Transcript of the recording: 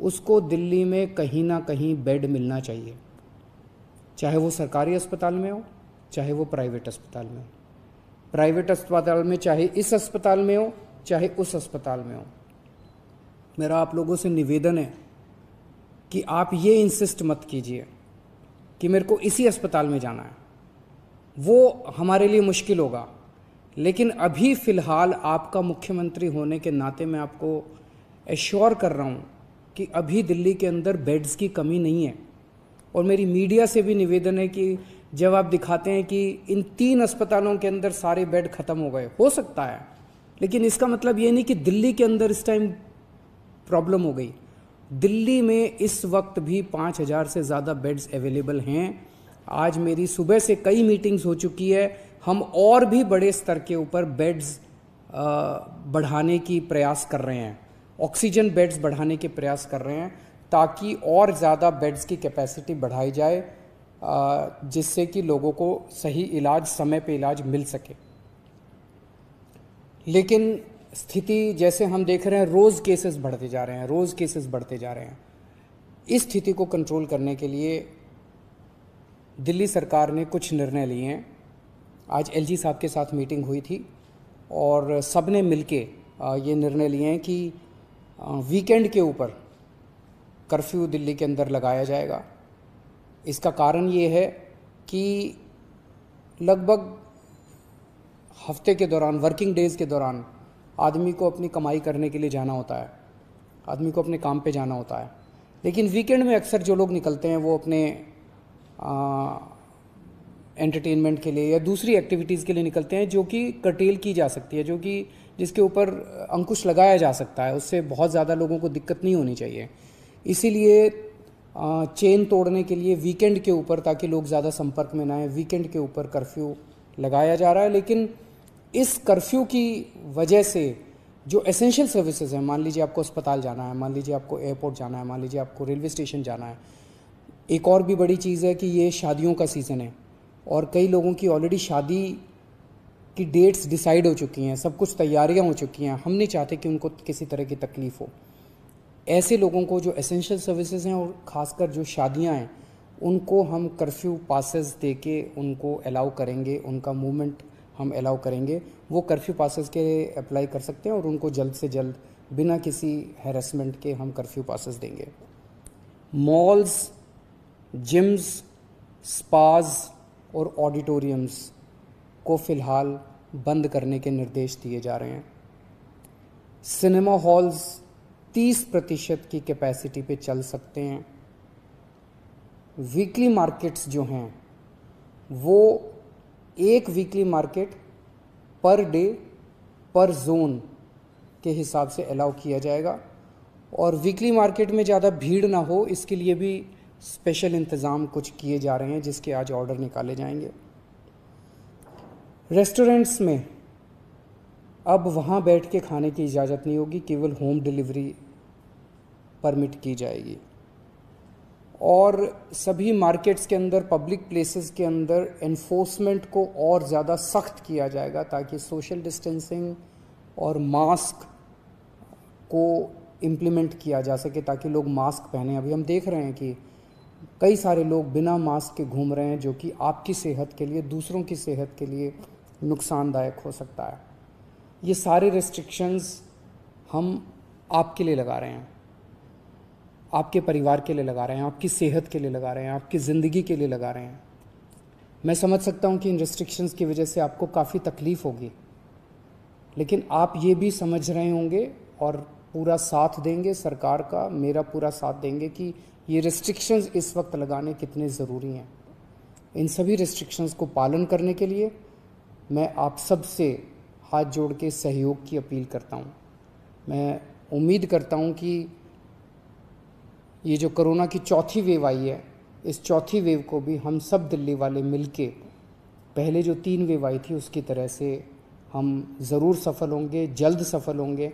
उसको दिल्ली में कहीं ना कहीं बेड मिलना चाहिए चाहे वो सरकारी अस्पताल में हो चाहे वो प्राइवेट अस्पताल में हो प्राइवेट अस्पताल में चाहे इस अस्पताल में हो चाहे उस अस्पताल में हो मेरा आप लोगों से निवेदन है कि आप ये इंसिस्ट मत कीजिए कि मेरे को इसी अस्पताल में जाना है वो हमारे लिए मुश्किल होगा लेकिन अभी फ़िलहाल आपका मुख्यमंत्री होने के नाते मैं आपको एश्योर कर रहा हूँ कि अभी दिल्ली के अंदर बेड्स की कमी नहीं है और मेरी मीडिया से भी निवेदन है कि जब आप दिखाते हैं कि इन तीन अस्पतालों के अंदर सारे बेड खत्म हो गए हो सकता है लेकिन इसका मतलब ये नहीं कि दिल्ली के अंदर इस टाइम प्रॉब्लम हो गई दिल्ली में इस वक्त भी पाँच हज़ार से ज़्यादा बेड्स अवेलेबल हैं आज मेरी सुबह से कई मीटिंग्स हो चुकी है हम और भी बड़े स्तर के ऊपर बेड्स बढ़ाने की प्रयास कर रहे हैं ऑक्सीजन बेड्स बढ़ाने के प्रयास कर रहे हैं ताकि और ज़्यादा बेड्स की कैपेसिटी बढ़ाई जाए जिससे कि लोगों को सही इलाज समय पे इलाज मिल सके लेकिन स्थिति जैसे हम देख रहे हैं रोज़ केसेस बढ़ते जा रहे हैं रोज़ केसेस बढ़ते जा रहे हैं इस स्थिति को कंट्रोल करने के लिए दिल्ली सरकार ने कुछ निर्णय लिए हैं आज एलजी साहब के साथ मीटिंग हुई थी और सब ने मिल ये निर्णय लिए हैं कि वीकेंड के ऊपर कर्फ्यू दिल्ली के अंदर लगाया जाएगा इसका कारण ये है कि लगभग हफ्ते के दौरान वर्किंग डेज़ के दौरान आदमी को अपनी कमाई करने के लिए जाना होता है आदमी को अपने काम पे जाना होता है लेकिन वीकेंड में अक्सर जो लोग निकलते हैं वो अपने आ, एंटरटेनमेंट के लिए या दूसरी एक्टिविटीज़ के लिए निकलते हैं जो कि कटेल की जा सकती है जो कि जिसके ऊपर अंकुश लगाया जा सकता है उससे बहुत ज़्यादा लोगों को दिक्कत नहीं होनी चाहिए इसीलिए चेन तोड़ने के लिए वीकेंड के ऊपर ताकि लोग ज़्यादा संपर्क में ना आए वीकेंड के ऊपर कर्फ्यू लगाया जा रहा है लेकिन इस कर्फ्यू की वजह से जो एसेंशियल सर्विसेज हैं मान लीजिए आपको अस्पताल जाना है मान लीजिए आपको एयरपोर्ट जाना है मान लीजिए आपको रेलवे स्टेशन जाना है एक और भी बड़ी चीज़ है कि ये शादियों का सीज़न है और कई लोगों की ऑलरेडी शादी की डेट्स डिसाइड हो चुकी हैं सब कुछ तैयारियां हो चुकी हैं हम नहीं चाहते कि उनको किसी तरह की तकलीफ़ हो ऐसे लोगों को जो एसेंशियल सर्विसेज हैं और ख़ासकर जो शादियां हैं उनको हम कर्फ्यू पासेस दे के उनको अलाउ करेंगे उनका मूवमेंट हम अलाउ करेंगे वो कर्फ्यू पासेस के अप्लाई कर सकते हैं और उनको जल्द से जल्द बिना किसी हेरसमेंट के हम कर्फ्यू पासेस देंगे मॉल्स जिम्स स्पाज और ऑडिटोरियम्स को फ़िलहाल बंद करने के निर्देश दिए जा रहे हैं सिनेमा हॉल्स 30 प्रतिशत की कैपेसिटी पे चल सकते हैं वीकली मार्केट्स जो हैं वो एक weekly market per day per zone के हिसाब से अलाउ किया जाएगा और वीकली मार्केट में ज़्यादा भीड़ ना हो इसके लिए भी स्पेशल इंतज़ाम कुछ किए जा रहे हैं जिसके आज ऑर्डर निकाले जाएंगे रेस्टोरेंट्स में अब वहाँ बैठ के खाने की इजाज़त नहीं होगी केवल होम डिलीवरी परमिट की जाएगी और सभी मार्केट्स के अंदर पब्लिक प्लेसेस के अंदर एनफोर्समेंट को और ज़्यादा सख्त किया जाएगा ताकि सोशल डिस्टेंसिंग और मास्क को इम्प्लीमेंट किया जा सके ताकि लोग मास्क पहने अभी हम देख रहे हैं कि कई सारे लोग बिना मास्क के घूम रहे हैं जो कि आपकी सेहत के लिए दूसरों की सेहत के लिए नुकसानदायक हो सकता है ये सारे रिस्ट्रिक्शंस हम आपके लिए लगा रहे हैं आपके परिवार के लिए लगा रहे हैं आपकी सेहत के लिए लगा रहे हैं आपकी ज़िंदगी के लिए लगा रहे हैं मैं समझ सकता हूं कि इन रिस्ट्रिक्शंस की वजह से आपको काफ़ी तकलीफ़ होगी लेकिन आप ये भी समझ रहे होंगे और पूरा साथ देंगे सरकार का मेरा पूरा साथ देंगे कि ये रिस्ट्रिक्शंस इस वक्त लगाने कितने ज़रूरी हैं इन सभी रिस्ट्रिक्शंस को पालन करने के लिए मैं आप सब से हाथ जोड़ के सहयोग की अपील करता हूँ मैं उम्मीद करता हूँ कि ये जो कोरोना की चौथी वेव आई है इस चौथी वेव को भी हम सब दिल्ली वाले मिल के पहले जो तीन वेव आई थी उसकी तरह से हम ज़रूर सफल होंगे जल्द सफल होंगे